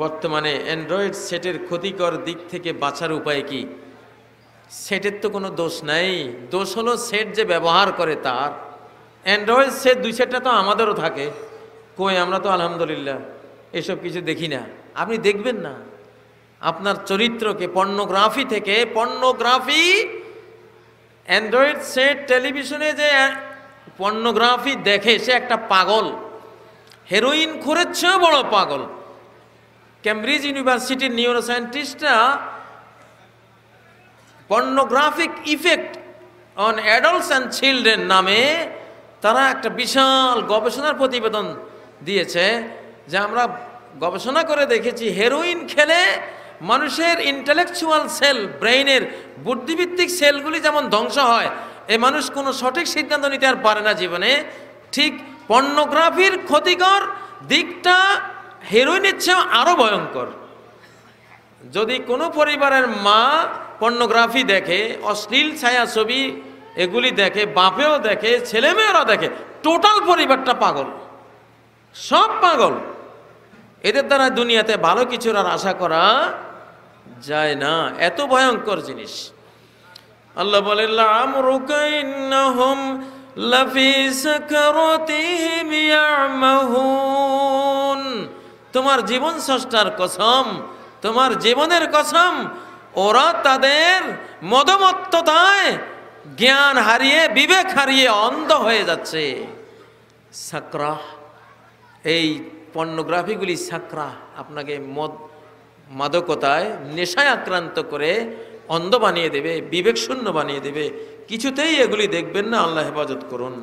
বর্তমানে অ্যান্ড্রয়েড সেটের ক্ষতিকর দিক থেকে বাঁচার উপায় কি সেটের তো কোনো দোষ নাই দোষ হলো সেট যে ব্যবহার করে তার অ্যান্ড্রয়েড সেট দুই সেটটা তো আমাদেরও থাকে কই আমরা তো আলহামদুলিল্লাহ এসব কিছু দেখি না আপনি দেখবেন না আপনার চরিত্রকে পর্নোগ্রাফি থেকে পর্নোগ্রাফি অ্যান্ড্রয়েড সেট টেলিভিশনে যে পর্নোগ্রাফি দেখে সে একটা পাগল হেরোইন খোরের বড় পাগল ক্যামব্রিজ ইউনিভার্সিটির সায়েন্টিস্টরা pornographic effect on adults and children নামে তারা একটা বিশাল গবেষণার প্রতিবেদন দিয়েছে যে আমরা গবেষণা করে দেখেছি হেরোইন খেলে মানুষের ইন্টালেকচুয়াল সেল ব্রেইনের বুদ্ধিভিত্তিক সেলগুলি যেমন ধ্বংস হয় এ মানুষ কোনো সঠিক সিদ্ধান্ত নিতে আর পারে না জীবনে ঠিক পর্নোগ্রাফির ক্ষতিকর দিকটা হেরোইনের চেয়েও আরও ভয়ঙ্কর যদি কোনো পরিবারের মা পর্নোগ্রাফি দেখে অশ্লীল ছায়াছবি এগুলি দেখে বাপেও দেখে ছেলেমেয়েরা দেখে টোটাল পরিবারটা পাগল সব পাগল এদের দ্বারা দুনিয়াতে ভালো কিছুর আর আশা করা যায় না এত ভয়ঙ্কর জিনিস আল্লাহ বলে লাফি মিয়া ইয়ামাহুন তোমার জীবন স্রষ্টার কসম তোমার জীবনের কসম ওরা তাদের মদমত্ততায় জ্ঞান হারিয়ে বিবেক হারিয়ে অন্ধ হয়ে যাচ্ছে সাকরা এই পর্নোগ্রাফিগুলি সাকরা আপনাকে মদ মাদকতায় নেশায় আক্রান্ত করে অন্ধ বানিয়ে দেবে বিবেকশূন্য বানিয়ে দেবে কিছুতেই এগুলি দেখবেন না আল্লাহ হেফাজত করুন